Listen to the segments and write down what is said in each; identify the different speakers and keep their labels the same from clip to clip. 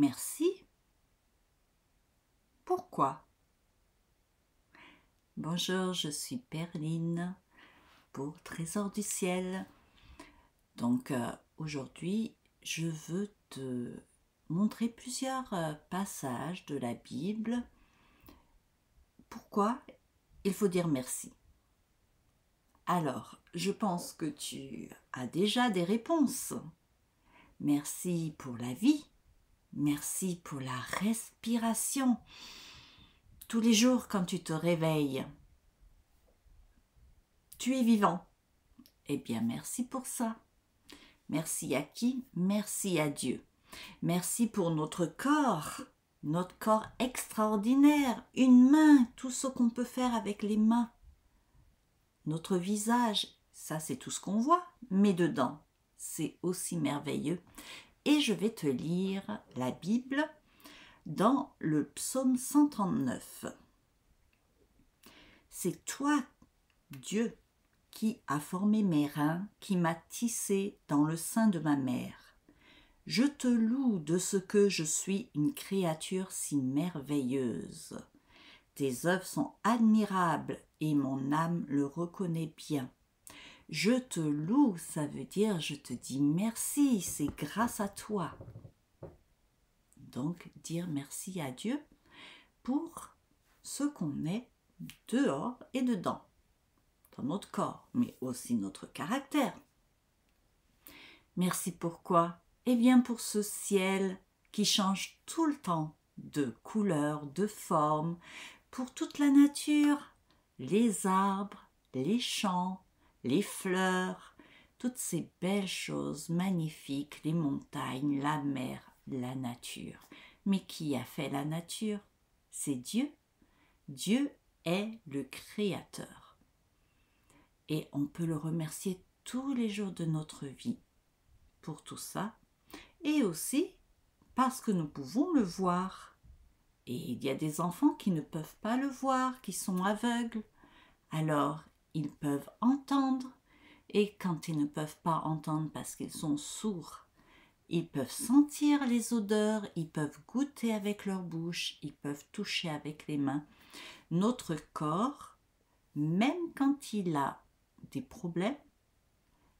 Speaker 1: Merci. Pourquoi Bonjour, je suis Perline pour Trésor du ciel. Donc euh, aujourd'hui, je veux te montrer plusieurs euh, passages de la Bible. Pourquoi il faut dire merci Alors, je pense que tu as déjà des réponses. Merci pour la vie. Merci pour la respiration. Tous les jours quand tu te réveilles, tu es vivant. Eh bien, merci pour ça. Merci à qui Merci à Dieu. Merci pour notre corps, notre corps extraordinaire, une main, tout ce qu'on peut faire avec les mains. Notre visage, ça c'est tout ce qu'on voit, mais dedans, c'est aussi merveilleux et je vais te lire la Bible dans le psaume 139. C'est toi, Dieu, qui as formé mes reins, qui m'a tissé dans le sein de ma mère. Je te loue de ce que je suis une créature si merveilleuse. Tes œuvres sont admirables et mon âme le reconnaît bien. Je te loue, ça veut dire je te dis merci, c'est grâce à toi. Donc dire merci à Dieu pour ce qu'on est dehors et dedans, dans notre corps, mais aussi notre caractère. Merci pourquoi Eh bien pour ce ciel qui change tout le temps de couleur, de forme, pour toute la nature, les arbres, les champs, les fleurs, toutes ces belles choses magnifiques, les montagnes, la mer, la nature. Mais qui a fait la nature C'est Dieu. Dieu est le Créateur. Et on peut le remercier tous les jours de notre vie pour tout ça. Et aussi parce que nous pouvons le voir. Et il y a des enfants qui ne peuvent pas le voir, qui sont aveugles. Alors, ils peuvent entendre, et quand ils ne peuvent pas entendre parce qu'ils sont sourds, ils peuvent sentir les odeurs, ils peuvent goûter avec leur bouche, ils peuvent toucher avec les mains. Notre corps, même quand il a des problèmes,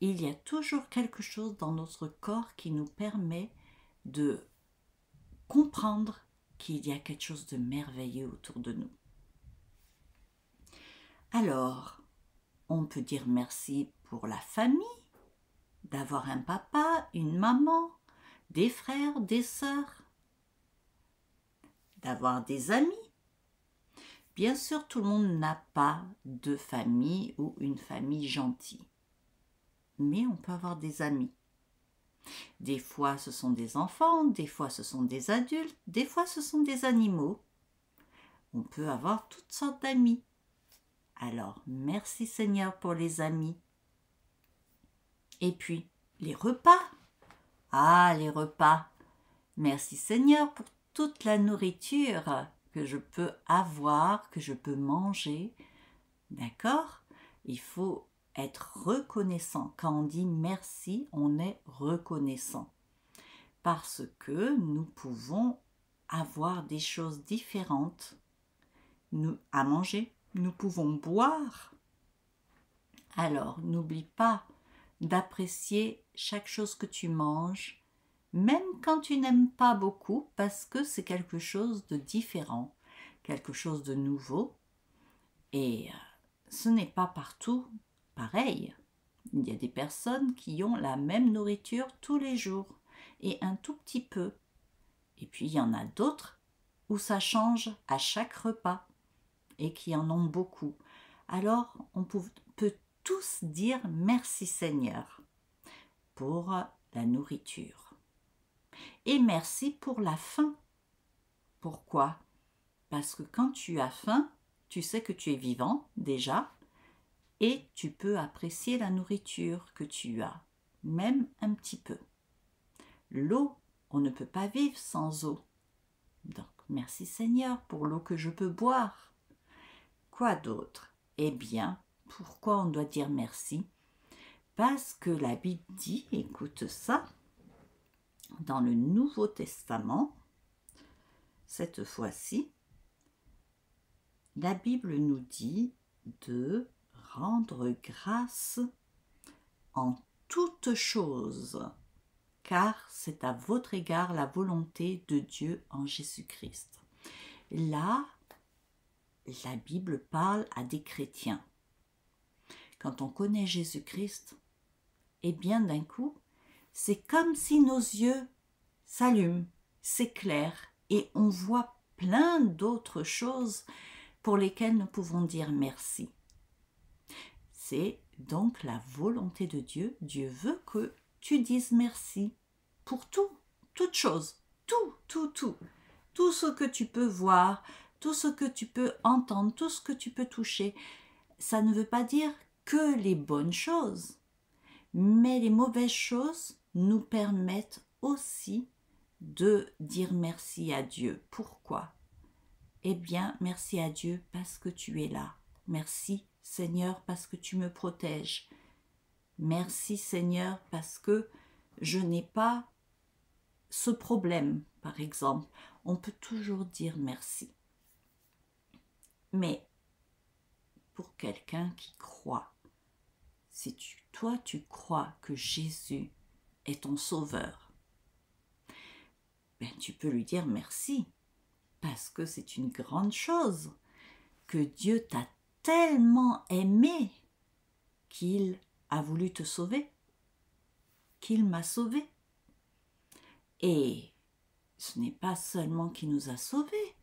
Speaker 1: il y a toujours quelque chose dans notre corps qui nous permet de comprendre qu'il y a quelque chose de merveilleux autour de nous. Alors, on peut dire merci pour la famille, d'avoir un papa, une maman, des frères, des sœurs, d'avoir des amis. Bien sûr, tout le monde n'a pas de famille ou une famille gentille, mais on peut avoir des amis. Des fois, ce sont des enfants, des fois, ce sont des adultes, des fois, ce sont des animaux. On peut avoir toutes sortes d'amis. Alors, merci Seigneur pour les amis. Et puis, les repas. Ah, les repas. Merci Seigneur pour toute la nourriture que je peux avoir, que je peux manger. D'accord Il faut être reconnaissant. Quand on dit merci, on est reconnaissant. Parce que nous pouvons avoir des choses différentes à manger, nous pouvons boire, alors n'oublie pas d'apprécier chaque chose que tu manges, même quand tu n'aimes pas beaucoup, parce que c'est quelque chose de différent, quelque chose de nouveau. Et euh, ce n'est pas partout pareil. Il y a des personnes qui ont la même nourriture tous les jours, et un tout petit peu. Et puis il y en a d'autres où ça change à chaque repas et qui en ont beaucoup, alors on peut tous dire merci Seigneur pour la nourriture. Et merci pour la faim. Pourquoi Parce que quand tu as faim, tu sais que tu es vivant déjà et tu peux apprécier la nourriture que tu as, même un petit peu. L'eau, on ne peut pas vivre sans eau. Donc merci Seigneur pour l'eau que je peux boire d'autres d'autre Eh bien, pourquoi on doit dire merci Parce que la Bible dit, écoute ça, dans le Nouveau Testament, cette fois-ci, la Bible nous dit de rendre grâce en toutes choses car c'est à votre égard la volonté de Dieu en Jésus-Christ. Là, la Bible parle à des chrétiens. Quand on connaît Jésus-Christ, et eh bien d'un coup, c'est comme si nos yeux s'allument, s'éclairent et on voit plein d'autres choses pour lesquelles nous pouvons dire merci. C'est donc la volonté de Dieu. Dieu veut que tu dises merci pour tout, toute chose, tout, tout, tout, tout ce que tu peux voir, tout ce que tu peux entendre, tout ce que tu peux toucher, ça ne veut pas dire que les bonnes choses, mais les mauvaises choses nous permettent aussi de dire merci à Dieu. Pourquoi Eh bien, merci à Dieu parce que tu es là. Merci Seigneur parce que tu me protèges. Merci Seigneur parce que je n'ai pas ce problème, par exemple. On peut toujours dire merci. Mais pour quelqu'un qui croit, si tu, toi tu crois que Jésus est ton sauveur, ben, tu peux lui dire merci, parce que c'est une grande chose que Dieu t'a tellement aimé qu'il a voulu te sauver, qu'il m'a sauvé. Et ce n'est pas seulement qu'il nous a sauvés,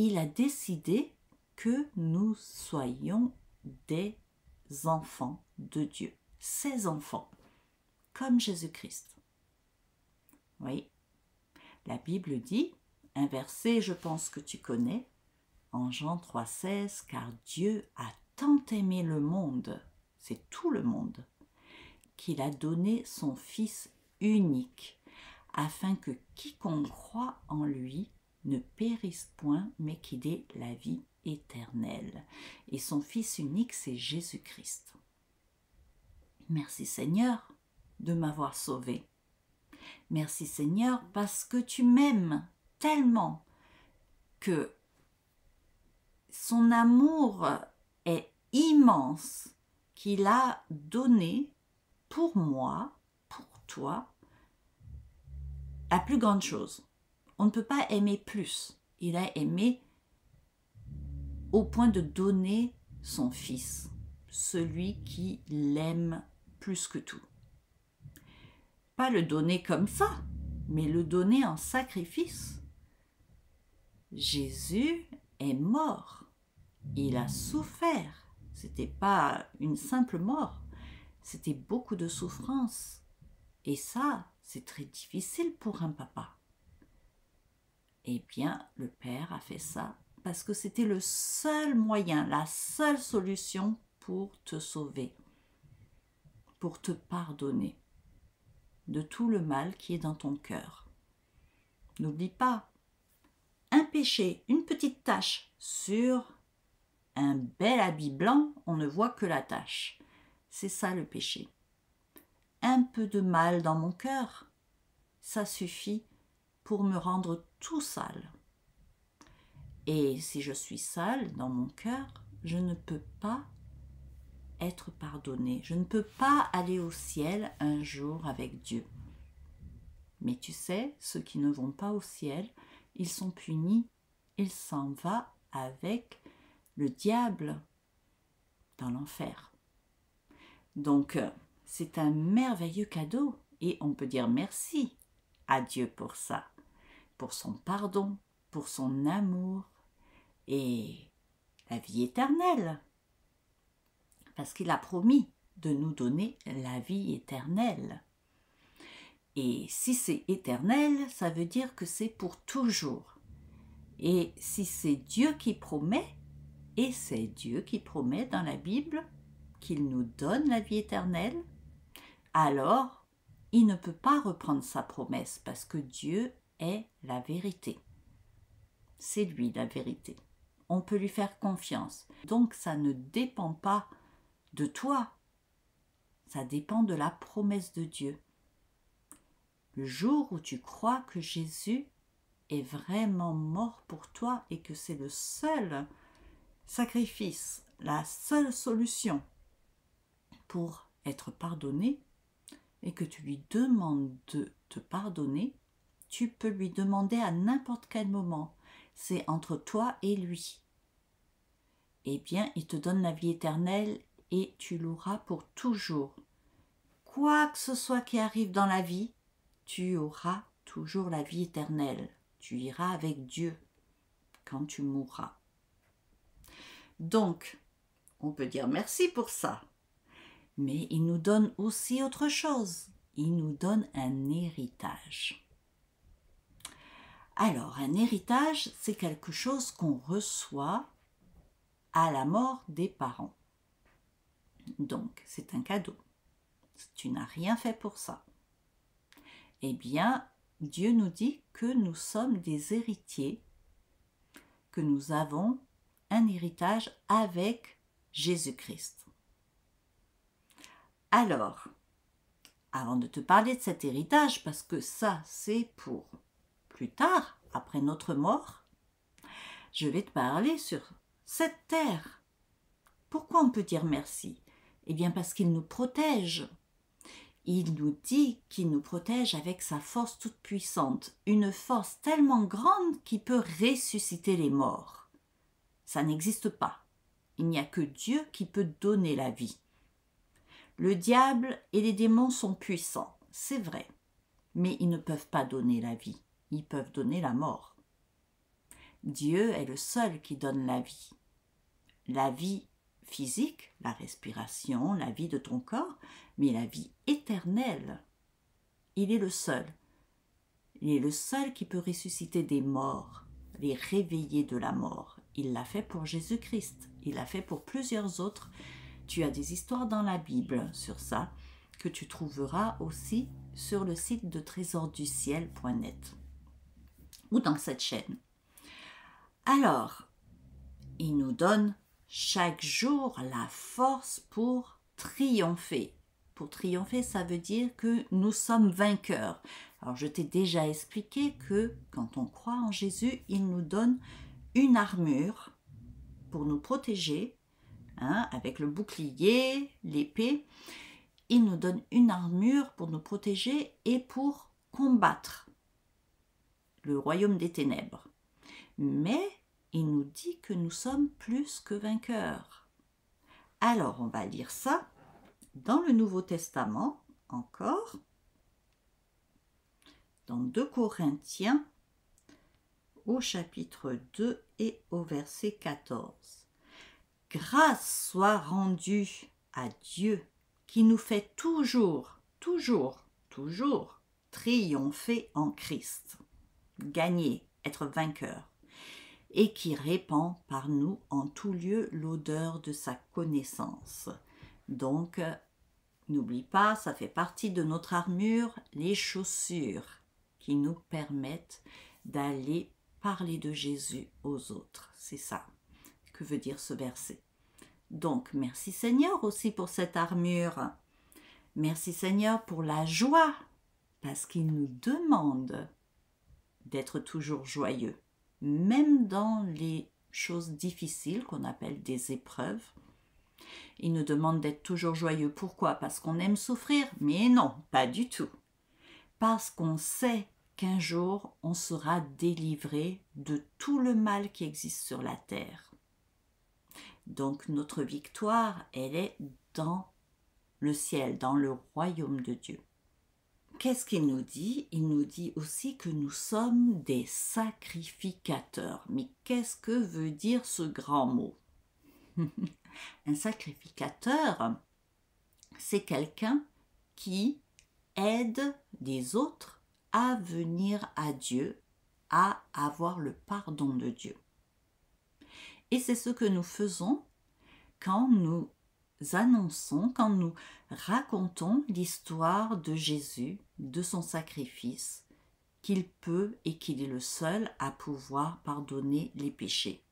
Speaker 1: il a décidé que nous soyons des enfants de Dieu, ses enfants, comme Jésus-Christ. Oui, la Bible dit, un verset je pense que tu connais, en Jean 3,16, car Dieu a tant aimé le monde, c'est tout le monde, qu'il a donné son Fils unique, afin que quiconque croit en lui ne périsse point, mais qu'il ait la vie éternelle. Et son Fils unique, c'est Jésus-Christ. Merci Seigneur de m'avoir sauvé. Merci Seigneur parce que tu m'aimes tellement que son amour est immense qu'il a donné pour moi, pour toi, la plus grande chose. On ne peut pas aimer plus. Il a aimé au point de donner son fils, celui qui l'aime plus que tout. Pas le donner comme ça, mais le donner en sacrifice. Jésus est mort. Il a souffert. C'était pas une simple mort. C'était beaucoup de souffrance. Et ça, c'est très difficile pour un papa. Eh bien, le père a fait ça parce que c'était le seul moyen, la seule solution pour te sauver, pour te pardonner de tout le mal qui est dans ton cœur. N'oublie pas, un péché, une petite tache sur un bel habit blanc, on ne voit que la tache. C'est ça le péché. Un peu de mal dans mon cœur, ça suffit pour me rendre tout sale. Et si je suis sale dans mon cœur, je ne peux pas être pardonné. Je ne peux pas aller au ciel un jour avec Dieu. Mais tu sais, ceux qui ne vont pas au ciel, ils sont punis. Il s'en va avec le diable dans l'enfer. Donc, euh, c'est un merveilleux cadeau et on peut dire merci à Dieu pour ça pour son pardon, pour son amour et la vie éternelle. Parce qu'il a promis de nous donner la vie éternelle. Et si c'est éternel, ça veut dire que c'est pour toujours. Et si c'est Dieu qui promet, et c'est Dieu qui promet dans la Bible qu'il nous donne la vie éternelle, alors il ne peut pas reprendre sa promesse parce que Dieu la vérité. C'est lui la vérité. On peut lui faire confiance. Donc ça ne dépend pas de toi. Ça dépend de la promesse de Dieu. Le jour où tu crois que Jésus est vraiment mort pour toi et que c'est le seul sacrifice, la seule solution pour être pardonné et que tu lui demandes de te pardonner, tu peux lui demander à n'importe quel moment. C'est entre toi et lui. Eh bien, il te donne la vie éternelle et tu l'auras pour toujours. Quoi que ce soit qui arrive dans la vie, tu auras toujours la vie éternelle. Tu iras avec Dieu quand tu mourras. Donc, on peut dire merci pour ça. Mais il nous donne aussi autre chose. Il nous donne un héritage. Alors, un héritage, c'est quelque chose qu'on reçoit à la mort des parents. Donc, c'est un cadeau. Tu n'as rien fait pour ça. Eh bien, Dieu nous dit que nous sommes des héritiers, que nous avons un héritage avec Jésus-Christ. Alors, avant de te parler de cet héritage, parce que ça, c'est pour plus tard, après notre mort, je vais te parler sur cette terre. Pourquoi on peut dire merci Eh bien parce qu'il nous protège. Il nous dit qu'il nous protège avec sa force toute puissante, une force tellement grande qui peut ressusciter les morts. Ça n'existe pas. Il n'y a que Dieu qui peut donner la vie. Le diable et les démons sont puissants, c'est vrai, mais ils ne peuvent pas donner la vie ils peuvent donner la mort. Dieu est le seul qui donne la vie. La vie physique, la respiration, la vie de ton corps, mais la vie éternelle. Il est le seul. Il est le seul qui peut ressusciter des morts, les réveiller de la mort. Il l'a fait pour Jésus-Christ, il l'a fait pour plusieurs autres. Tu as des histoires dans la Bible sur ça, que tu trouveras aussi sur le site de trésorduciel.net ou dans cette chaîne. Alors, il nous donne chaque jour la force pour triompher. Pour triompher, ça veut dire que nous sommes vainqueurs. Alors, je t'ai déjà expliqué que quand on croit en Jésus, il nous donne une armure pour nous protéger, hein, avec le bouclier, l'épée. Il nous donne une armure pour nous protéger et pour combattre royaume des ténèbres. Mais il nous dit que nous sommes plus que vainqueurs. Alors on va lire ça dans le Nouveau Testament encore, dans 2 Corinthiens au chapitre 2 et au verset 14. Grâce soit rendue à Dieu qui nous fait toujours, toujours, toujours triompher en Christ gagner, être vainqueur, et qui répand par nous en tout lieu l'odeur de sa connaissance. Donc, n'oublie pas, ça fait partie de notre armure, les chaussures qui nous permettent d'aller parler de Jésus aux autres. C'est ça que veut dire ce verset. Donc, merci Seigneur aussi pour cette armure. Merci Seigneur pour la joie, parce qu'il nous demande d'être toujours joyeux, même dans les choses difficiles qu'on appelle des épreuves. Il nous demande d'être toujours joyeux. Pourquoi Parce qu'on aime souffrir Mais non, pas du tout. Parce qu'on sait qu'un jour on sera délivré de tout le mal qui existe sur la terre. Donc notre victoire, elle est dans le ciel, dans le royaume de Dieu qu'est-ce qu'il nous dit Il nous dit aussi que nous sommes des sacrificateurs. Mais qu'est-ce que veut dire ce grand mot Un sacrificateur, c'est quelqu'un qui aide des autres à venir à Dieu, à avoir le pardon de Dieu. Et c'est ce que nous faisons quand nous annonçons, quand nous racontons l'histoire de Jésus de son sacrifice, qu'il peut et qu'il est le seul à pouvoir pardonner les péchés,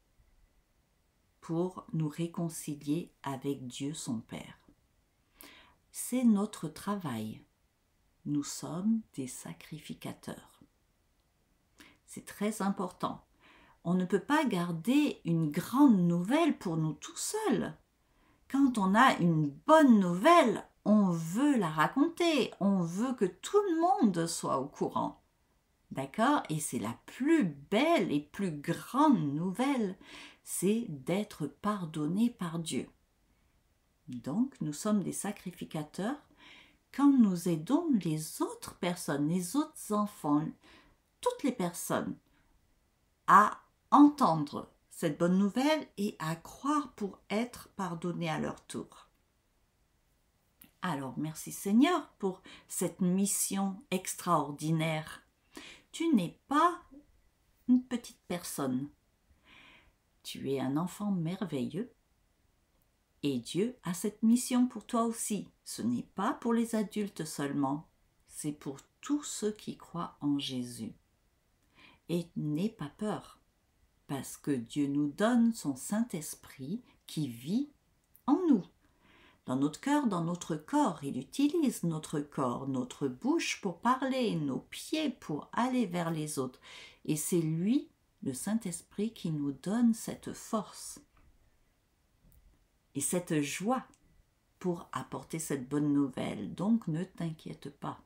Speaker 1: pour nous réconcilier avec Dieu son Père. C'est notre travail. Nous sommes des sacrificateurs. C'est très important. On ne peut pas garder une grande nouvelle pour nous tout seuls. Quand on a une bonne nouvelle, on veut la raconter, on veut que tout le monde soit au courant. D'accord Et c'est la plus belle et plus grande nouvelle, c'est d'être pardonné par Dieu. Donc nous sommes des sacrificateurs quand nous aidons les autres personnes, les autres enfants, toutes les personnes à entendre cette bonne nouvelle et à croire pour être pardonné à leur tour. Alors merci Seigneur pour cette mission extraordinaire. Tu n'es pas une petite personne. Tu es un enfant merveilleux et Dieu a cette mission pour toi aussi. Ce n'est pas pour les adultes seulement, c'est pour tous ceux qui croient en Jésus. Et n'aie pas peur, parce que Dieu nous donne son Saint-Esprit qui vit en nous dans notre cœur, dans notre corps. Il utilise notre corps, notre bouche pour parler, nos pieds pour aller vers les autres. Et c'est lui, le Saint-Esprit, qui nous donne cette force et cette joie pour apporter cette bonne nouvelle. Donc ne t'inquiète pas.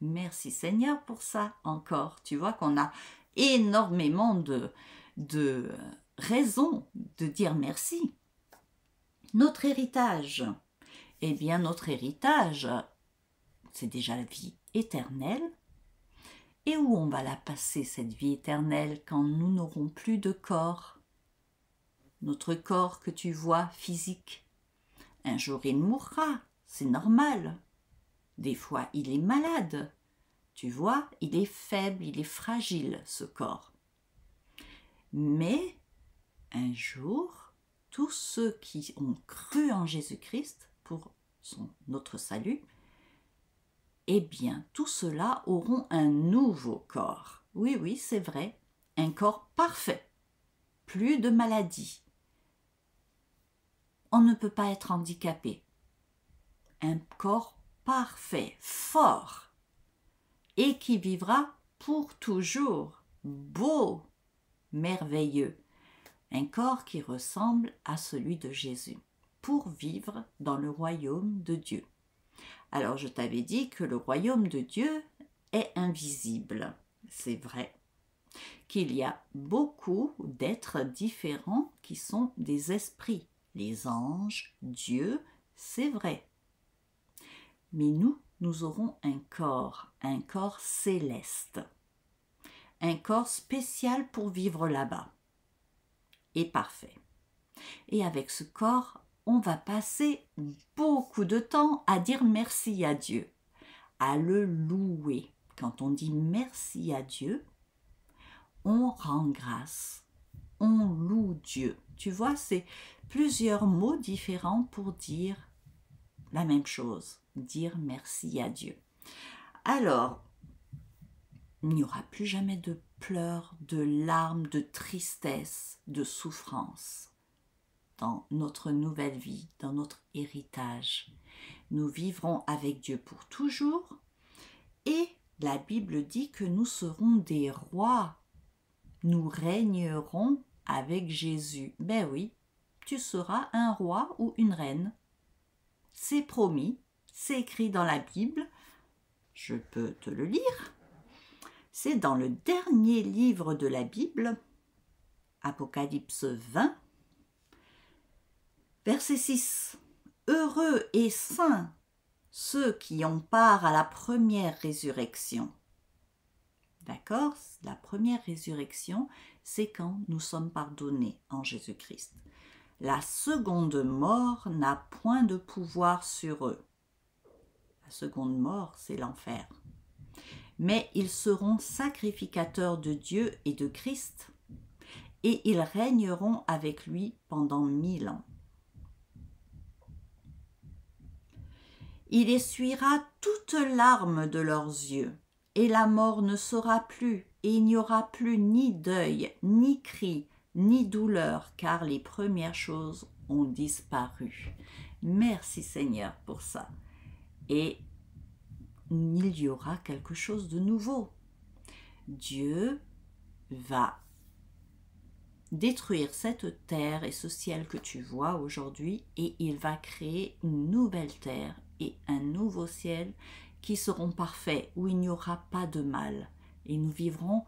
Speaker 1: Merci Seigneur pour ça encore. Tu vois qu'on a énormément de, de raisons de dire merci. Notre héritage, eh bien notre héritage, c'est déjà la vie éternelle, et où on va la passer, cette vie éternelle, quand nous n'aurons plus de corps Notre corps que tu vois physique. Un jour il mourra, c'est normal. Des fois il est malade. Tu vois, il est faible, il est fragile, ce corps. Mais un jour, tous ceux qui ont cru en Jésus-Christ pour son, notre salut, eh bien, tout cela auront un nouveau corps. Oui, oui, c'est vrai, un corps parfait, plus de maladies. On ne peut pas être handicapé. Un corps parfait, fort, et qui vivra pour toujours, beau, merveilleux, un corps qui ressemble à celui de Jésus pour vivre dans le royaume de Dieu. Alors je t'avais dit que le royaume de Dieu est invisible, c'est vrai, qu'il y a beaucoup d'êtres différents qui sont des esprits, les anges, Dieu, c'est vrai. Mais nous, nous aurons un corps, un corps céleste, un corps spécial pour vivre là-bas. Et parfait. Et avec ce corps, on va passer beaucoup de temps à dire merci à Dieu, à le louer. Quand on dit merci à Dieu, on rend grâce, on loue Dieu. Tu vois, c'est plusieurs mots différents pour dire la même chose, dire merci à Dieu. Alors, il n'y aura plus jamais de pleurs, de larmes, de tristesse, de souffrance dans notre nouvelle vie, dans notre héritage. Nous vivrons avec Dieu pour toujours et la Bible dit que nous serons des rois. Nous régnerons avec Jésus. Ben oui, tu seras un roi ou une reine. C'est promis, c'est écrit dans la Bible. Je peux te le lire. C'est dans le dernier livre de la Bible, Apocalypse 20, Verset 6. Heureux et saints ceux qui ont part à la première résurrection. D'accord La première résurrection, c'est quand nous sommes pardonnés en Jésus-Christ. La seconde mort n'a point de pouvoir sur eux. La seconde mort, c'est l'enfer. Mais ils seront sacrificateurs de Dieu et de Christ, et ils régneront avec lui pendant mille ans. Il essuiera toutes larmes de leurs yeux, et la mort ne sera plus, et il n'y aura plus ni deuil, ni cri, ni douleur, car les premières choses ont disparu. Merci Seigneur pour ça. Et il y aura quelque chose de nouveau. Dieu va détruire cette terre et ce ciel que tu vois aujourd'hui et il va créer une nouvelle terre et un nouveau ciel qui seront parfaits, où il n'y aura pas de mal. Et nous vivrons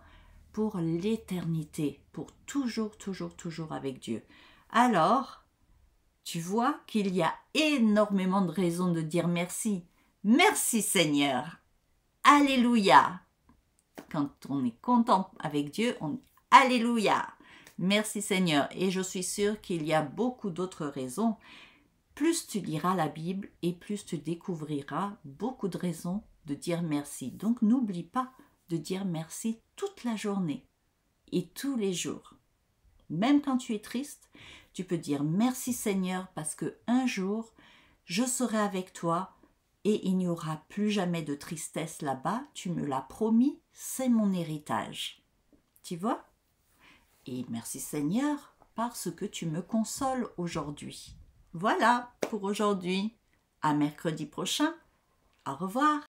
Speaker 1: pour l'éternité, pour toujours, toujours, toujours avec Dieu. Alors, tu vois qu'il y a énormément de raisons de dire merci. Merci Seigneur. Alléluia. Quand on est content avec Dieu, on dit Alléluia. Merci Seigneur. Et je suis sûre qu'il y a beaucoup d'autres raisons. Plus tu liras la Bible et plus tu découvriras beaucoup de raisons de dire merci. Donc n'oublie pas de dire merci toute la journée et tous les jours. Même quand tu es triste, tu peux dire merci Seigneur parce que un jour je serai avec toi et il n'y aura plus jamais de tristesse là-bas, tu me l'as promis, c'est mon héritage. Tu vois et merci Seigneur parce que tu me consoles aujourd'hui. Voilà pour aujourd'hui. À mercredi prochain. Au revoir.